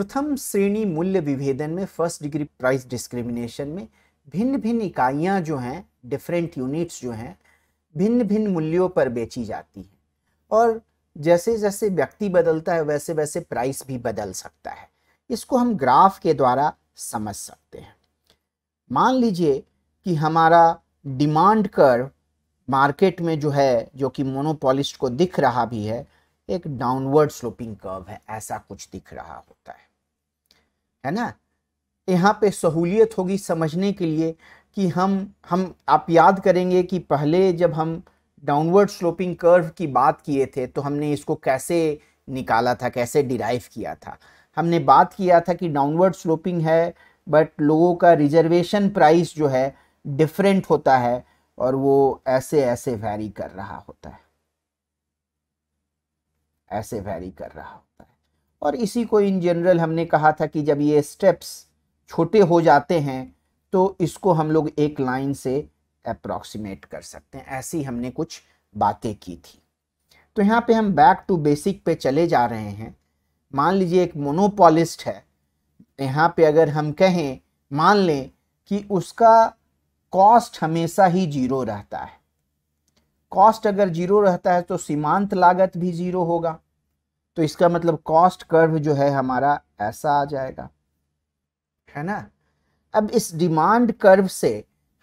प्रथम श्रेणी मूल्य विभेदन में फर्स्ट डिग्री प्राइस डिस्क्रिमिनेशन में भिन्न भिन्न इकाइयाँ जो हैं डिफरेंट यूनिट्स जो हैं भिन्न भिन्न मूल्यों पर बेची जाती हैं और जैसे जैसे व्यक्ति बदलता है वैसे वैसे प्राइस भी बदल सकता है इसको हम ग्राफ के द्वारा समझ सकते हैं मान लीजिए कि हमारा डिमांड कर्व मार्केट में जो है जो कि मोनोपोलिस्ट को दिख रहा भी है एक डाउनवर्ड स्लोपिंग कर्व है ऐसा कुछ दिख रहा होता है है ना यहाँ पे सहूलियत होगी समझने के लिए कि हम हम आप याद करेंगे कि पहले जब हम डाउनवर्ड स्लोपिंग कर्व की बात किए थे तो हमने इसको कैसे निकाला था कैसे डिराइव किया था हमने बात किया था कि डाउनवर्ड स्लोपिंग है बट लोगों का रिजर्वेशन प्राइस जो है डिफरेंट होता है और वो ऐसे ऐसे वेरी कर रहा होता है ऐसे वेरी कर रहा होता है और इसी को इन जनरल हमने कहा था कि जब ये स्टेप्स छोटे हो जाते हैं तो इसको हम लोग एक लाइन से अप्रॉक्सीमेट कर सकते हैं ऐसी हमने कुछ बातें की थी तो यहाँ पे हम बैक टू बेसिक पे चले जा रहे हैं मान लीजिए एक मोनोपोलिस्ट है यहाँ पे अगर हम कहें मान लें कि उसका कॉस्ट हमेशा ही जीरो रहता है कॉस्ट अगर जीरो रहता है तो सीमांत लागत भी जीरो होगा तो इसका मतलब कॉस्ट कर्व जो है हमारा ऐसा आ जाएगा है ना अब इस डिमांड कर्व से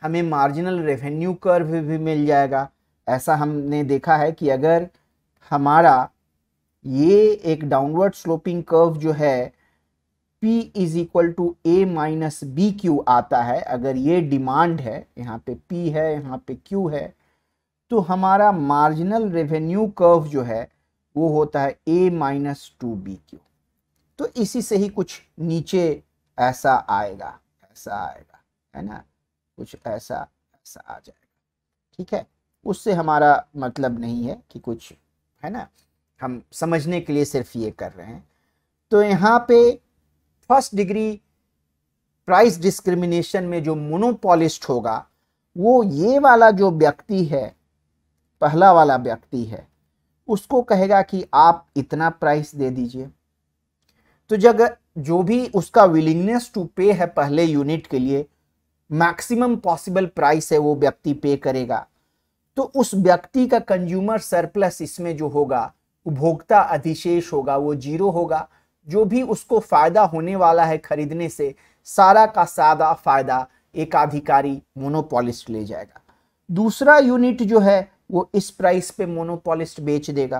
हमें मार्जिनल रेवेन्यू कर्व भी मिल जाएगा ऐसा हमने देखा है कि अगर हमारा ये एक डाउनवर्ड स्लोपिंग कर्व जो है P is equal to A minus B Q आता है अगर ये डिमांड है यहाँ पे P है यहाँ पे Q है तो हमारा मार्जिनल रेवेन्यू कर्व जो है वो होता है A minus two B Q तो इसी से ही कुछ नीचे ऐसा आएगा ऐसा आएगा है ना कुछ ऐसा ऐसा आ जाएगा ठीक है उससे हमारा मतलब नहीं है कि कुछ है ना हम समझने के लिए सिर्फ ये कर रहे हैं तो यहाँ पे फर्स्ट डिग्री प्राइस डिस्क्रिमिनेशन में जो मोनोपॉलिस्ट होगा वो ये वाला जो व्यक्ति है पहला वाला व्यक्ति है उसको कहेगा कि आप इतना प्राइस दे दीजिए तो जब जो भी उसका विलिंगनेस टू पे है पहले यूनिट के लिए मैक्सिमम पॉसिबल प्राइस है वो व्यक्ति पे करेगा तो उस व्यक्ति का कंज्यूमर सरप्लस इसमें जो होगा उपभोक्ता अधिशेष होगा वो जीरो होगा जो भी उसको फायदा होने वाला है खरीदने से सारा का सादा फायदा एकाधिकारी मोनोपोलिस्ट ले जाएगा दूसरा यूनिट जो है वो इस प्राइस पे मोनोपोलिस्ट बेच देगा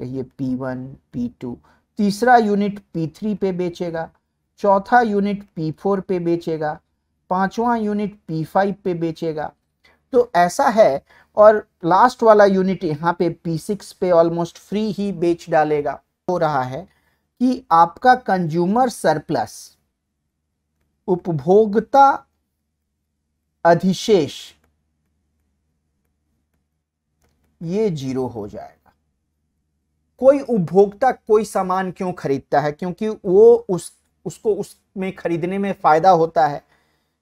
कहिए पी वन पी टू तीसरा यूनिट पी थ्री पे बेचेगा चौथा यूनिट पी फोर पे बेचेगा पांचवा यूनिट पी फाइव पे बेचेगा तो ऐसा है और लास्ट वाला यूनिट यहाँ पे पी सिक्स पे ऑलमोस्ट फ्री ही बेच डालेगा हो रहा है कि आपका कंज्यूमर सरप्लस उपभोक्ता अधिशेष ये जीरो हो जाएगा कोई उपभोक्ता कोई सामान क्यों खरीदता है क्योंकि वो उस उसको उसमें खरीदने में फ़ायदा होता है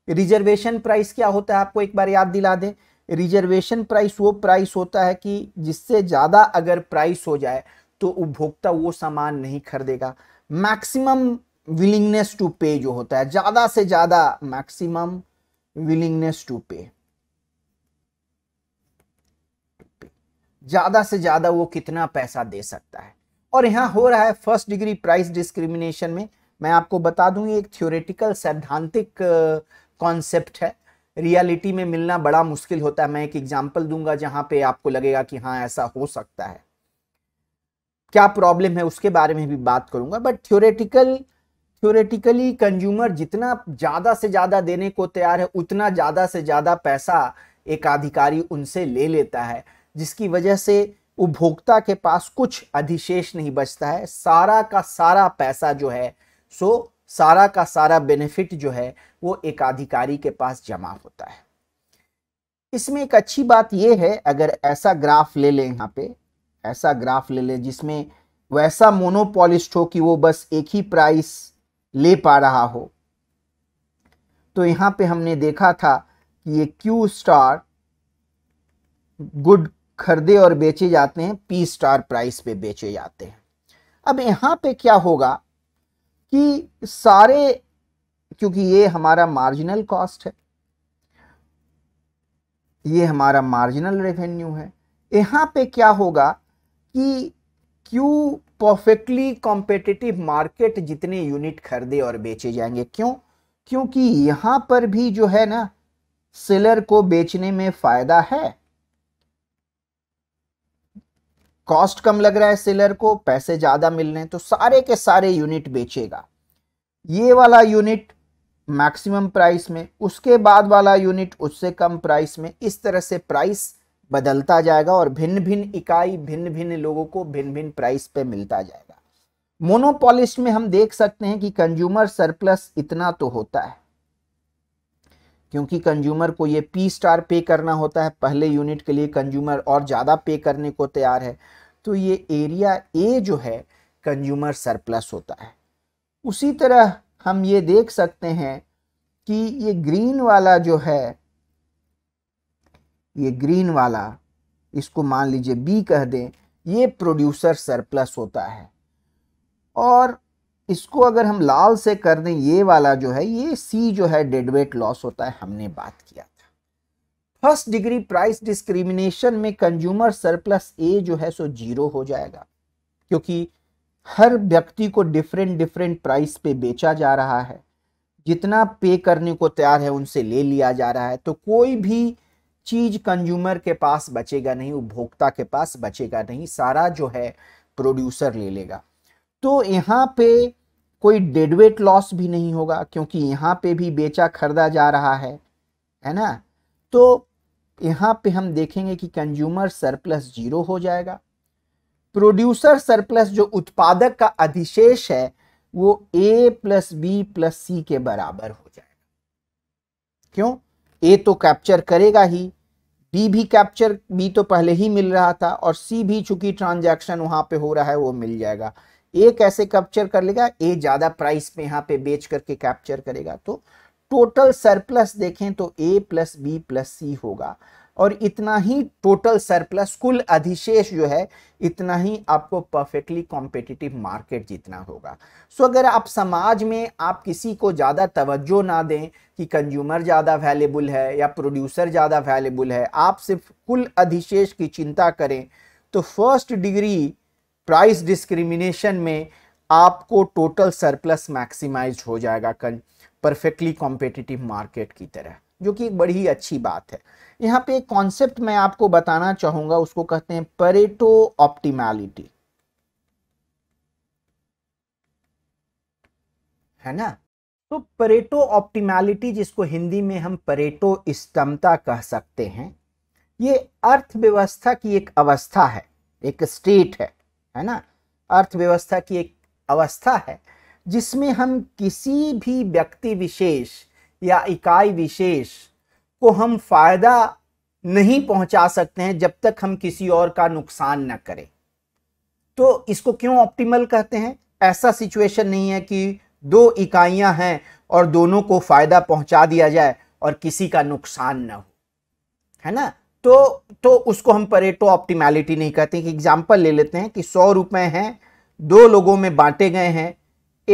रिजर्वेशन प्राइस क्या होता है आपको एक बार याद दिला दें रिजर्वेशन प्राइस वो प्राइस होता है कि जिससे ज़्यादा अगर प्राइस हो जाए तो उपभोक्ता वो सामान नहीं खरीदेगा मैक्सिमम विलिंगनेस टू पे जो होता है ज़्यादा से ज़्यादा मैक्सिमम विलिंगनेस टू पे ज़्यादा से ज़्यादा वो कितना पैसा दे सकता है और यहाँ हो रहा है फर्स्ट डिग्री प्राइस डिस्क्रिमिनेशन में मैं आपको बता दूं ये एक थ्योरेटिकल सैद्धांतिक कॉन्सेप्ट है रियलिटी में मिलना बड़ा मुश्किल होता है मैं एक एग्जाम्पल दूंगा जहां पे आपको लगेगा कि हाँ ऐसा हो सकता है क्या प्रॉब्लम है उसके बारे में भी बात करूंगा बट थ्योरेटिकल थ्योरेटिकली कंज्यूमर जितना ज़्यादा से ज़्यादा देने को तैयार है उतना ज़्यादा से ज़्यादा पैसा एक अधिकारी उनसे ले लेता है जिसकी वजह से उपभोक्ता के पास कुछ अधिशेष नहीं बचता है सारा का सारा पैसा जो है सो सारा का सारा बेनिफिट जो है वो एक अधिकारी के पास जमा होता है इसमें एक अच्छी बात यह है अगर ऐसा ग्राफ ले लें यहाँ पे ऐसा ग्राफ ले लें जिसमें वैसा मोनोपोलिस्ट हो कि वो बस एक ही प्राइस ले पा रहा हो तो यहाँ पे हमने देखा था कि ये क्यू स्टार गुड खरीदे और बेचे जाते हैं पी स्टार प्राइस पे बेचे जाते हैं अब यहाँ पे क्या होगा कि सारे क्योंकि ये हमारा मार्जिनल कॉस्ट है ये हमारा मार्जिनल रेवेन्यू है यहाँ पे क्या होगा कि क्यों परफेक्टली कॉम्पिटिटिव मार्केट जितने यूनिट खरीदे और बेचे जाएंगे क्यों क्योंकि यहाँ पर भी जो है ना सेलर को बेचने में फ़ायदा है कॉस्ट कम लग रहा है सेलर को पैसे ज़्यादा मिल रहे हैं तो सारे के सारे यूनिट बेचेगा ये वाला यूनिट मैक्सिमम प्राइस में उसके बाद वाला यूनिट उससे कम प्राइस में इस तरह से प्राइस बदलता जाएगा और भिन्न भिन्न इकाई भिन्न भिन्न लोगों को भिन्न भिन्न प्राइस पे मिलता जाएगा मोनोपॉलिस्ट में हम देख सकते हैं कि कंज्यूमर सरप्लस इतना तो होता है क्योंकि कंज्यूमर को ये पी स्टार पे करना होता है पहले यूनिट के लिए कंज्यूमर और ज़्यादा पे करने को तैयार है तो ये एरिया ए जो है कंज्यूमर सरप्लस होता है उसी तरह हम ये देख सकते हैं कि ये ग्रीन वाला जो है ये ग्रीन वाला इसको मान लीजिए बी कह दें ये प्रोड्यूसर सरप्लस होता है और इसको अगर हम लाल से कर दें ये वाला जो है ये सी जो है डेड वेट लॉस होता है हमने बात किया था फर्स्ट डिग्री प्राइस डिस्क्रिमिनेशन में कंज्यूमर सरप्लस ए जो है सो जीरो हो जाएगा क्योंकि हर व्यक्ति को डिफरेंट डिफरेंट प्राइस पे बेचा जा रहा है जितना पे करने को तैयार है उनसे ले लिया जा रहा है तो कोई भी चीज कंज्यूमर के पास बचेगा नहीं उपभोक्ता के पास बचेगा नहीं सारा जो है प्रोड्यूसर ले लेगा तो यहाँ पे कोई डेडवेट लॉस भी नहीं होगा क्योंकि यहाँ पे भी बेचा खरीदा जा रहा है है ना तो यहाँ पे हम देखेंगे कि कंज्यूमर सरप्लस जीरो हो जाएगा प्रोड्यूसर सरप्लस जो उत्पादक का अधिशेष है वो A plus B plus C के बराबर हो जाएगा क्यों ए तो कैप्चर करेगा ही बी भी कैप्चर बी तो पहले ही मिल रहा था और सी भी चूंकि ट्रांजैक्शन वहां पे हो रहा है वो मिल जाएगा ए कैसे कैप्चर कर लेगा ए ज़्यादा प्राइस में यहाँ पे बेच करके कैप्चर करेगा तो टोटल सरप्लस देखें तो A plus B plus C होगा और इतना ही टोटल सरप्लस कुल अधिशेष जो है इतना ही आपको परफेक्टली कॉम्पिटिटिव मार्केट जीतना होगा सो so, अगर आप समाज में आप किसी को ज़्यादा तवज्जो ना दें कि कंज्यूमर ज़्यादा वैल्यूबल है या प्रोड्यूसर ज़्यादा वैल्यूबल है आप सिर्फ कुल अधिशेष की चिंता करें तो फर्स्ट डिग्री प्राइस डिस्क्रिमिनेशन में आपको टोटल सरप्लस मैक्सिमाइज हो जाएगा कल परफेक्टली कॉम्पिटिटिव मार्केट की तरह जो कि बड़ी ही अच्छी बात है यहाँ पे एक कॉन्सेप्ट मैं आपको बताना चाहूंगा उसको कहते हैं परेटो ऑप्टिमैलिटी है ना तो परेटो ऑप्टिमैलिटी जिसको हिंदी में हम परेटो स्तमता कह सकते हैं ये अर्थव्यवस्था की एक अवस्था है एक स्टेट है है ना अर्थव्यवस्था की एक अवस्था है जिसमें हम किसी भी व्यक्ति विशेष या इकाई विशेष को हम फायदा नहीं पहुंचा सकते हैं जब तक हम किसी और का नुकसान न करें तो इसको क्यों ऑप्टिमल कहते हैं ऐसा सिचुएशन नहीं है कि दो इकाइयां हैं और दोनों को फायदा पहुंचा दिया जाए और किसी का नुकसान ना हो है ना तो तो उसको हम परेटो ऑप्टिमैलिटी नहीं कहते कि एग्जाम्पल ले लेते हैं कि सौ रुपये हैं दो लोगों में बांटे गए हैं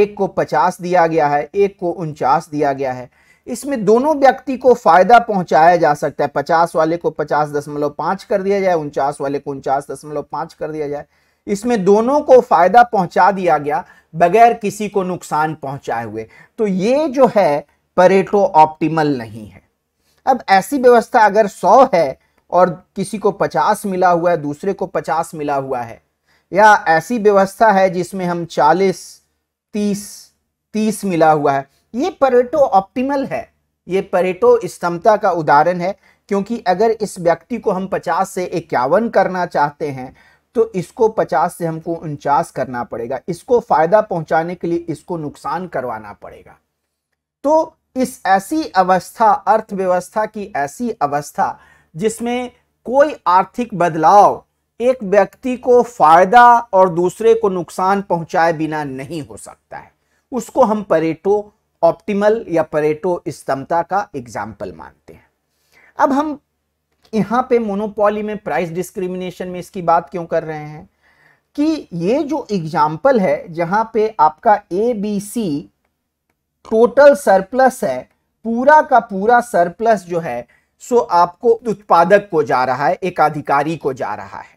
एक को पचास दिया गया है एक को उनचास दिया गया है इसमें दोनों व्यक्ति को फायदा पहुंचाया जा सकता है पचास वाले को पचास दशमलव पाँच कर दिया जाए उनचास वाले को उनचास दशमलव पाँच कर दिया जाए इसमें दोनों को फायदा पहुंचा दिया गया बगैर किसी को नुकसान पहुंचाए हुए तो ये जो है परेटो ऑप्टिमल नहीं है अब ऐसी व्यवस्था अगर सौ है और किसी को पचास मिला हुआ है दूसरे को पचास मिला हुआ है या ऐसी व्यवस्था है जिसमें हम चालीस तीस तीस मिला हुआ है ये परेटो ऑप्टिमल है ये परेटो स्तमता का उदाहरण है क्योंकि अगर इस व्यक्ति को हम 50 से इक्यावन करना चाहते हैं तो इसको 50 से हमको उनचास करना पड़ेगा इसको फायदा पहुंचाने के लिए इसको नुकसान करवाना पड़ेगा तो इस ऐसी अवस्था अर्थव्यवस्था की ऐसी अवस्था जिसमें कोई आर्थिक बदलाव एक व्यक्ति को फायदा और दूसरे को नुकसान पहुंचाए बिना नहीं हो सकता है उसको हम परेटो ऑप्टिमल या परेटो स्तमता का एग्जाम्पल मानते हैं अब हम यहां पे मोनोपोली में प्राइस डिस्क्रिमिनेशन में इसकी बात क्यों कर रहे हैं कि ये जो एग्जाम्पल है जहां पे आपका A B C total surplus है पूरा का पूरा सरप्लस जो है सो आपको उत्पादक को जा रहा है एक अधिकारी को जा रहा है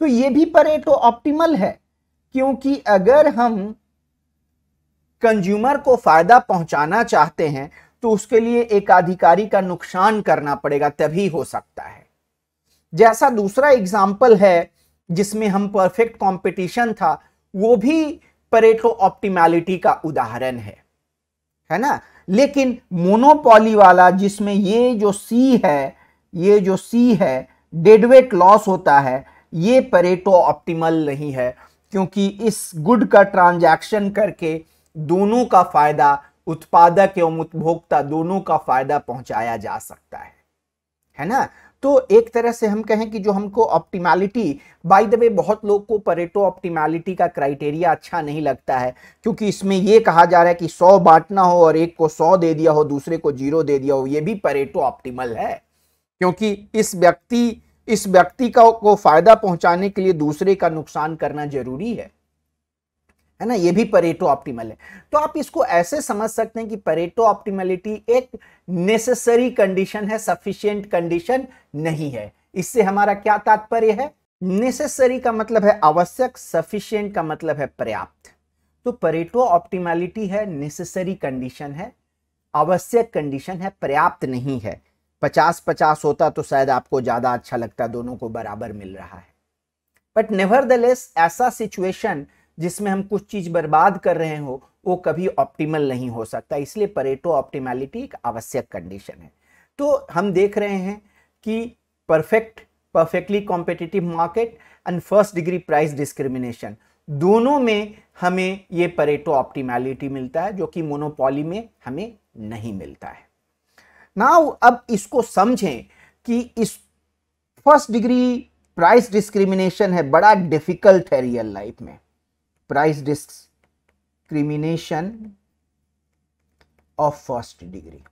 तो ये भी परेटो ऑप्टिमल है क्योंकि अगर हम कंज्यूमर को फायदा पहुंचाना चाहते हैं तो उसके लिए एक अधिकारी का नुकसान करना पड़ेगा तभी हो सकता है जैसा दूसरा एग्जाम्पल है जिसमें हम परफेक्ट कंपटीशन था वो भी परेटो ऑप्टिमैलिटी का उदाहरण है है ना लेकिन मोनोपॉली वाला जिसमें ये जो सी है ये जो सी है डेडवेट लॉस होता है ये परेटो ऑप्टिमल नहीं है क्योंकि इस गुड का ट्रांजैक्शन करके दोनों का फायदा उत्पादक एवं उपभोक्ता दोनों का फायदा पहुंचाया जा सकता है है ना तो एक तरह से हम कहें कि जो हमको ऑप्टिमैलिटी बाय द वे बहुत लोग को परेटो ऑप्टिमैलिटी का क्राइटेरिया अच्छा नहीं लगता है क्योंकि इसमें यह कहा जा रहा है कि सौ बांटना हो और एक को सौ दे दिया हो दूसरे को जीरो दे दिया हो यह भी परेटो ऑप्टिमल है क्योंकि इस व्यक्ति इस व्यक्ति का को फायदा पहुंचाने के लिए दूसरे का नुकसान करना जरूरी है है ना ये भी परेटो ऑप्टिमल है तो आप इसको ऐसे समझ सकते हैं कि परेटो ऑप्टिमलिटी एक नेसेसरी कंडीशन है सफिशियंट कंडीशन नहीं है इससे हमारा क्या तात्पर्य है नेसेसरी का मतलब है आवश्यक सफिशियंट का मतलब है पर्याप्त तो परेटो ऑप्टिमलिटी है नेसेसरी कंडीशन है आवश्यक कंडीशन है पर्याप्त नहीं है पचास पचास होता तो शायद आपको ज़्यादा अच्छा लगता दोनों को बराबर मिल रहा है बट नेवर ऐसा सिचुएशन जिसमें हम कुछ चीज़ बर्बाद कर रहे हो वो कभी ऑप्टिमल नहीं हो सकता इसलिए परेटो ऑप्टिमैलिटी एक आवश्यक कंडीशन है तो हम देख रहे हैं कि perfect perfectly competitive market and first degree price discrimination दोनों में हमें ये परेटो ऑप्टिमैलिटी मिलता है जो कि मोनोपॉली में हमें नहीं मिलता है नाउ अब इसको समझें कि इस फर्स्ट डिग्री प्राइस डिस्क्रिमिनेशन है बड़ा डिफिकल्ट है रियल लाइफ में price discrimination of first degree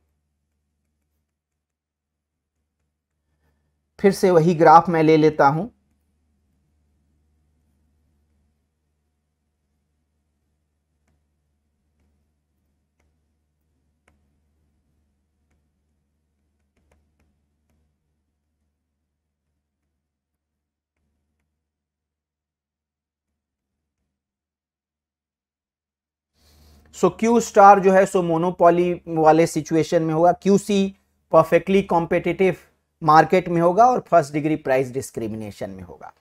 फिर से वही ग्राफ मैं ले लेता हूं सो क्यू स्टार जो है सो मोनोपोली वाले सिचुएशन में होगा Q C perfectly competitive market में होगा और फर्स्ट डिग्री प्राइस डिस्क्रिमिनेशन में होगा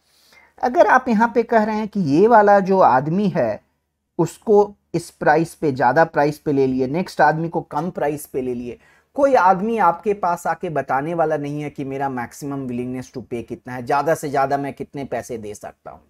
अगर आप यहाँ पे कह रहे हैं कि ये वाला जो आदमी है उसको इस प्राइस पे ज़्यादा प्राइस पे ले लिए नेक्स्ट आदमी को कम प्राइस पे ले लिए कोई आदमी आपके पास आके बताने वाला नहीं है कि मेरा मैक्सिमम विलिंगनेस टू पे कितना है ज़्यादा से ज़्यादा मैं कितने पैसे दे सकता हूँ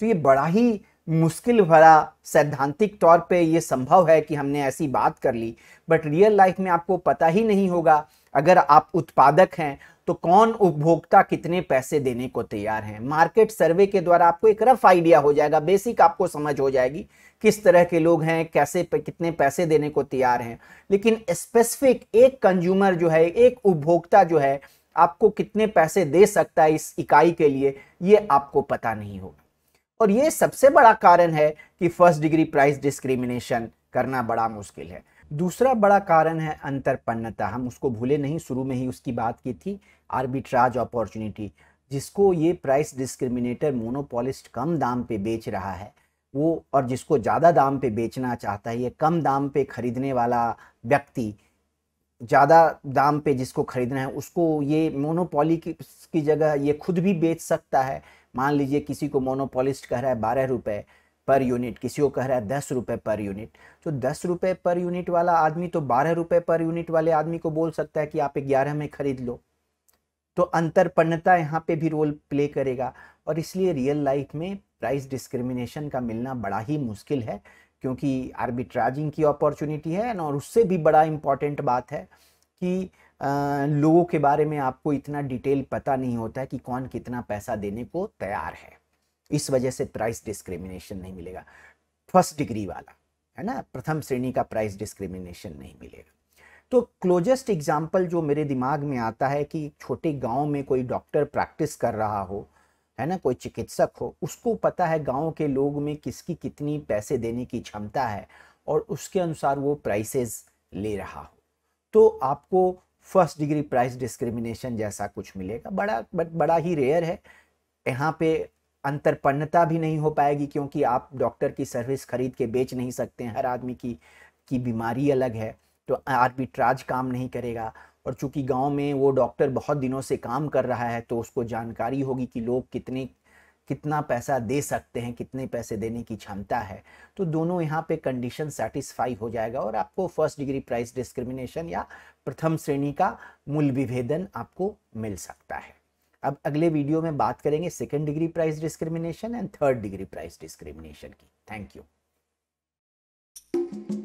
तो ये बड़ा ही मुश्किल भरा सैद्धांतिक तौर पे ये संभव है कि हमने ऐसी बात कर ली बट रियल लाइफ में आपको पता ही नहीं होगा अगर आप उत्पादक हैं तो कौन उपभोक्ता कितने पैसे देने को तैयार हैं मार्केट सर्वे के द्वारा आपको एक रफ आइडिया हो जाएगा बेसिक आपको समझ हो जाएगी किस तरह के लोग हैं कैसे कितने पैसे देने को तैयार हैं लेकिन स्पेसिफिक एक कंज्यूमर जो है एक उपभोक्ता जो है आपको कितने पैसे दे सकता है इस इकाई के लिए ये आपको पता नहीं होगा और ये सबसे बड़ा कारण है कि फर्स्ट डिग्री प्राइस डिस्क्रिमिनेशन करना बड़ा मुश्किल है दूसरा बड़ा कारण है अंतरपन्नता हम उसको भूले नहीं शुरू में ही उसकी बात की थी आर्बिट्राज अपॉर्चुनिटी जिसको ये प्राइस डिस्क्रिमिनेटर मोनोपोलिस्ट कम दाम पे बेच रहा है वो और जिसको ज़्यादा दाम पे बेचना चाहता है ये कम दाम पे खरीदने वाला व्यक्ति ज़्यादा दाम पे जिसको खरीदना है उसको ये मोनोपोली की, की जगह ये खुद भी बेच सकता है मान लीजिए किसी को मोनोपोलिस्ट कह रहा है बारह रुपये पर यूनिट किसी को कह रहा है दस रुपये पर यूनिट तो दस रुपये पर यूनिट वाला आदमी तो बारह रुपये पर यूनिट वाले आदमी को बोल सकता है कि आप ग्यारह में खरीद लो तो अंतरपन्नता यहाँ पे भी रोल प्ले करेगा और इसलिए रियल लाइफ में प्राइस डिस्क्रिमिनेशन का मिलना बड़ा ही मुश्किल है क्योंकि आर्बिट्राजिंग की अपॉर्चुनिटी है और उससे भी बड़ा इम्पॉर्टेंट बात है कि लोगों के बारे में आपको इतना डिटेल पता नहीं होता है कि कौन कितना पैसा देने को तैयार है इस वजह से प्राइस डिस्क्रिमिनेशन नहीं मिलेगा फर्स्ट डिग्री वाला है ना प्रथम श्रेणी का प्राइस डिस्क्रिमिनेशन नहीं मिलेगा तो क्लोजेस्ट एग्जाम्पल जो मेरे दिमाग में आता है कि छोटे गांव में कोई डॉक्टर प्रैक्टिस कर रहा हो है ना कोई चिकित्सक हो उसको पता है गांव के लोग में किसकी कितनी पैसे देने की क्षमता है और उसके अनुसार वो प्राइसेस ले रहा हो तो आपको फर्स्ट डिग्री प्राइस डिस्क्रिमिनेशन जैसा कुछ मिलेगा बड़ा बट बड़ा ही रेयर है यहाँ पे अंतरपन्नता भी नहीं हो पाएगी क्योंकि आप डॉक्टर की सर्विस खरीद के बेच नहीं सकते हर आदमी की की बीमारी अलग है तो आर्बिट्राज काम नहीं करेगा और चूंकि गांव में वो डॉक्टर बहुत दिनों से काम कर रहा है तो उसको जानकारी होगी कि लोग कितने कितना पैसा दे सकते हैं कितने पैसे देने की क्षमता है तो दोनों यहाँ पे कंडीशन सेटिस्फाई हो जाएगा और आपको फर्स्ट डिग्री प्राइस डिस्क्रिमिनेशन या प्रथम श्रेणी का मूल विभेदन आपको मिल सकता है अब अगले वीडियो में बात करेंगे second degree price discrimination and third degree price discrimination की थैंक यू